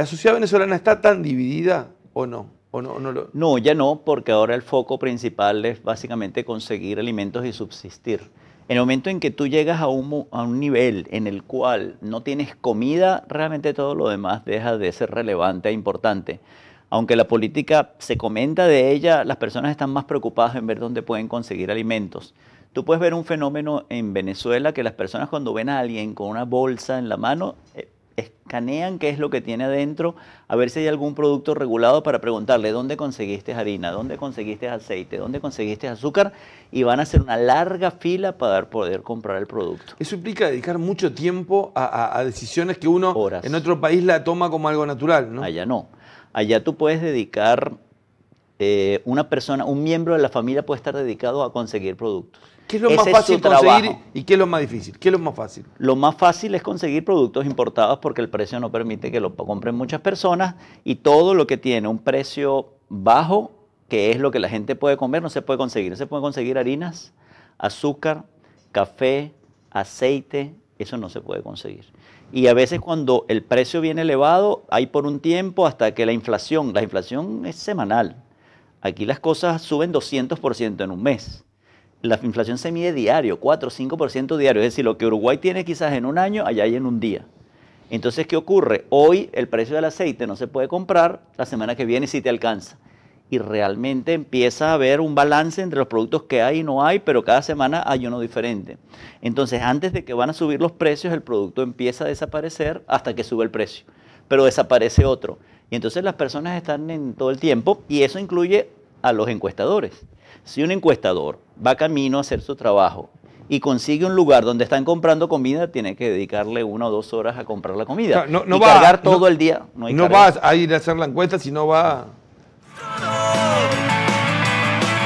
¿La sociedad venezolana está tan dividida o no? no, no, no, ya no, porque ahora el foco principal es básicamente conseguir alimentos y subsistir. En el momento en que tú llegas a un, a un nivel en el cual no tienes comida, realmente todo lo demás deja de ser relevante e importante aunque la política se comenta de ella, las personas están más preocupadas en ver dónde pueden conseguir alimentos. Tú puedes ver un fenómeno en Venezuela que las personas cuando ven a alguien con una bolsa en la mano, eh, escanean qué es lo que tiene adentro, a ver si hay algún producto regulado para preguntarle dónde conseguiste harina, dónde conseguiste aceite, dónde conseguiste azúcar y van a hacer una larga fila para poder comprar el producto. Eso implica dedicar mucho tiempo a, decisiones que uno en otro país la toma como algo natural, ¿no? Allá no. Allá tú puedes dedicar eh, una persona, un miembro de la familia puede estar dedicado a conseguir productos. ¿Qué es lo más fácil conseguir y qué es lo más difícil? ¿Qué es lo más fácil? Lo más fácil es conseguir productos importados porque el precio no permite que lo compren muchas personas y todo lo que tiene un precio bajo, que es lo que la gente puede comer, no se puede conseguir. No se puede conseguir harinas, azúcar, café, aceite, eso no se puede conseguir. Y a veces cuando el precio viene elevado, hay por un tiempo hasta que la inflación, la inflación es semanal, Aquí las cosas suben 200% en un mes. La inflación se mide diario, 4 5% diario. Es decir, lo que Uruguay tiene quizás en un año, allá hay en un día. Entonces, ¿qué ocurre? Hoy el precio del aceite no se puede comprar, la semana que viene sí te alcanza. Y realmente empieza a haber un balance entre los productos que hay y no hay, pero cada semana hay uno diferente. Entonces, antes de que van a subir los precios, el producto empieza a desaparecer hasta que sube el precio, pero desaparece otro. Y entonces las personas están en todo el tiempo y eso incluye a los encuestadores. Si un encuestador va camino a hacer su trabajo y consigue un lugar donde están comprando comida, tiene que dedicarle una o dos horas a comprar la comida. No, va, todo el día. No, a ir a hacer la encuesta, si no va...